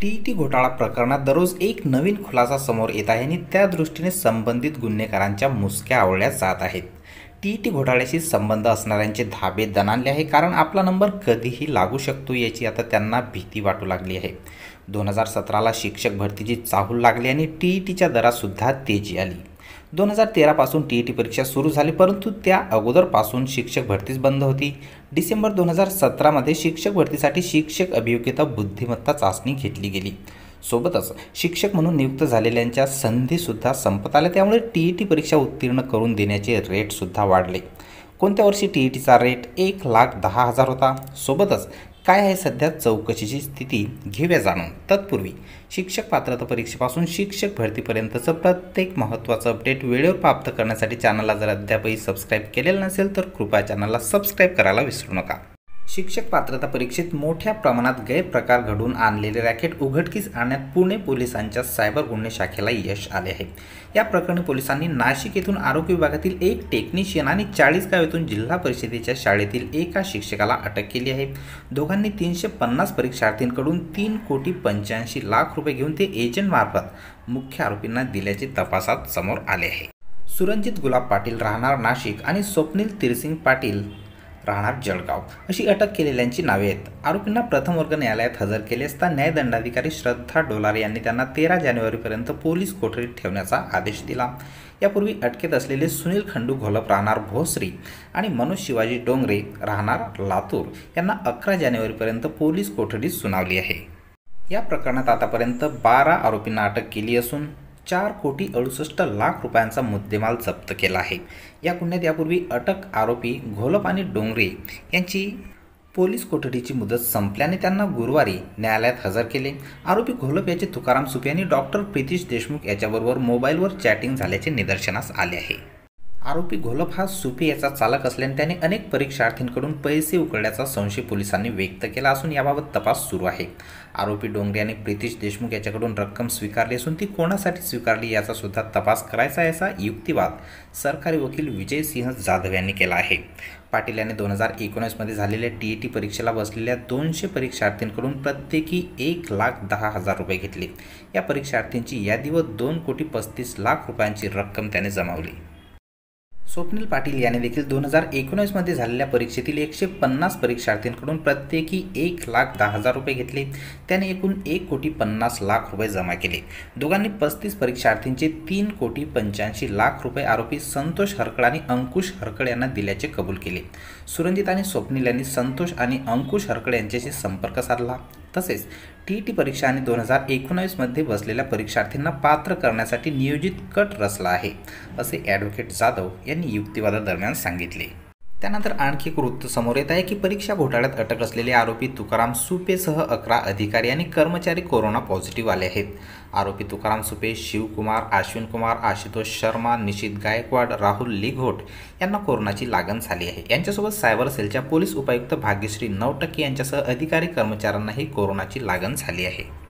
T T घोटाळा प्रकरणात दररोज एक नवीन खुलासा समोर येत आहे आणि त्या दृष्टीने संबंधित गुन्हेगारांच्या मुसक्या आवळल्या जात आहेत टी टी घोटाळ्याशी संबंध असणाऱ्यांचे धाबे दणाणले आहे कारण आपला नंबर कधीही लागू शकतो याची आता त्यांना भीती वाटू लागली आहे दोन हजार सतराला शिक्षक भरतीची चाहूल लागली आणि टी टीच्या दरातसुद्धा तेजी आली दोन हजार तेरापासून टी ई टी परीक्षा सुरू झाली परंतु त्या अगोदरपासून शिक्षक भरतीच बंद होती डिसेंबर दोन हजार सतरामध्ये शिक्षक भरतीसाठी शिक्षक अभियोग्यता बुद्धिमत्ता चाचणी घेतली गेली सोबतच शिक्षक म्हणून नियुक्त झालेल्यांच्या संधीसुद्धा संपत आल्या त्यामुळे टी ई टी परीक्षा उत्तीर्ण करून देण्याचे रेटसुद्धा वाढले कोणत्या वर्षी टी ई टीचा रेट एक लाख दहा हजार होता सोबतच काय आहे सध्या चौकशीची स्थिती घेऊया जाणून तत्पूर्वी शिक्षक पात्रता परीक्षेपासून शिक्षक भरतीपर्यंतचं प्रत्येक महत्त्वाचं अपडेट वेळेवर प्राप्त करण्यासाठी चॅनलला जर अद्यापही सबस्क्राईब केलेलं नसेल तर कृपया चॅनलला सबस्क्राईब करायला विसरू नका शिक्षक पात्रता परीक्षेत मोठ्या प्रमाणात गैरप्रकार घडून आणलेले रॅकेट उघडकीस आणण्यात पुणे पोलिसांच्या सायबर गुन्हे शाखेला यश आले आहे या प्रकरणी पोलिसांनी नाशिक येथून आरोग्य विभागातील एक टेक्निशियन आणि चाळीसगाव गावेतून जिल्हा परिषदेच्या शाळेतील एका शिक्षकाला अटक केली आहे दोघांनी तीनशे पन्नास परीक्षार्थींकडून तीन कोटी पंच्याऐंशी लाख रुपये घेऊन ते एजंटमार्फत मुख्य आरोपींना दिल्याचे तपासात समोर आले आहे सुरंजित गुलाब पाटील राहणार नाशिक आणि स्वप्नील तिरसिंग पाटील राहणार जळगाव अशी अटक केलेल्यांची नावे आहेत आरोपींना प्रथम वर्ग न्यायालयात हजर केले असता न्यायदंडाधिकारी श्रद्धा डोलारे यांनी त्यांना तेरा जानेवारीपर्यंत पोलीस कोठडीत ठेवण्याचा आदेश दिला यापूर्वी अटकेत असलेले सुनील खंडू घोलप राहणार भोसरी आणि मनोज शिवाजी डोंगरे राहणार लातूर यांना अकरा जानेवारीपर्यंत पोलीस कोठडीत सुनावली आहे या प्रकरणात आतापर्यंत बारा आरोपींना अटक केली असून चार कोटी अडुसष्ट लाख रुपयांचा मुद्देमाल जप्त केला आहे या गुन्ह्यात यापूर्वी अटक आरोपी घोलप आणि डोंगरे यांची पोलीस कोठडीची मुदत संपल्याने त्यांना गुरुवारी न्यायालयात हजर केले आरोपी घोलप याचे तुकाराम सुपे आणि डॉक्टर प्रितीश देशमुख याच्याबरोबर मोबाईलवर चॅटिंग झाल्याचे निदर्शनास आले आहे आरोपी घोलप हा सुपी याचा चालक असल्याने त्याने अनेक परीक्षार्थींकडून पैसे उकळल्याचा संशय पोलिसांनी व्यक्त केला असून याबाबत तपास सुरू आहे आरोपी डोंगरे आणि प्रितीश देशमुख याच्याकडून रक्कम स्वीकारली असून ती कोणासाठी स्वीकारली याचा सुद्धा तपास करायचा याचा युक्तिवाद सरकारी वकील विजय सिंह जाधव यांनी केला आहे पाटील यांनी दोन हजार एकोणीसमध्ये झालेल्या टी ई टी परीक्षेला बसलेल्या दोनशे परीक्षार्थींकडून प्रत्येकी एक लाख दहा हजार रुपये घेतले या परीक्षार्थींची यादी व दोन कोटी पस्तीस लाख रुपयांची रक्कम त्याने जमावली स्वप्नील पाटील यांनी देखील दोन हजार एकोणीसमध्ये झालेल्या परीक्षेतील एकशे पन्नास परीक्षार्थींकडून प्रत्येकी एक लाख दहा हजार रुपये घेतले त्याने एकूण एक कोटी पन्नास लाख रुपये जमा केले दोघांनी पस्तीस परीक्षार्थींचे तीन कोटी पंच्याऐंशी लाख रुपये आरोपी संतोष हरकड आणि अंकुश हरकड यांना दिल्याचे कबूल केले सुरंजित आणि स्वप्नील यांनी संतोष आणि अंकुश हरकड यांच्याशी संपर्क साधला तसेच टी टी परीक्षा आणि दोन हजार एकोणावीसमध्ये बसलेल्या परीक्षार्थींना पात्र करण्यासाठी नियोजित कट रचला आहे असे ॲडव्होकेट जाधव यांनी युक्तिवादादरम्यान सांगितले त्यानंतर आणखी एक वृत्त समोर येत आहे की परीक्षा घोटाळ्यात अटक असलेले आरोपी तुकाराम सुपेसह अकरा अधिकारी आणि कर्मचारी कोरोना पॉझिटिव्ह आले आहेत आरोपी तुकाराम सुपे शिवकुमार आश्विन कुमार आशुतोष शर्मा निशित गायकवाड राहुल लिघोट यांना कोरोनाची लागण झाली आहे यांच्यासोबत सायबर सेलच्या पोलीस उपायुक्त भाग्यश्री नवटके यांच्यासह अधिकारी कर्मचाऱ्यांनाही कोरोनाची लागण झाली आहे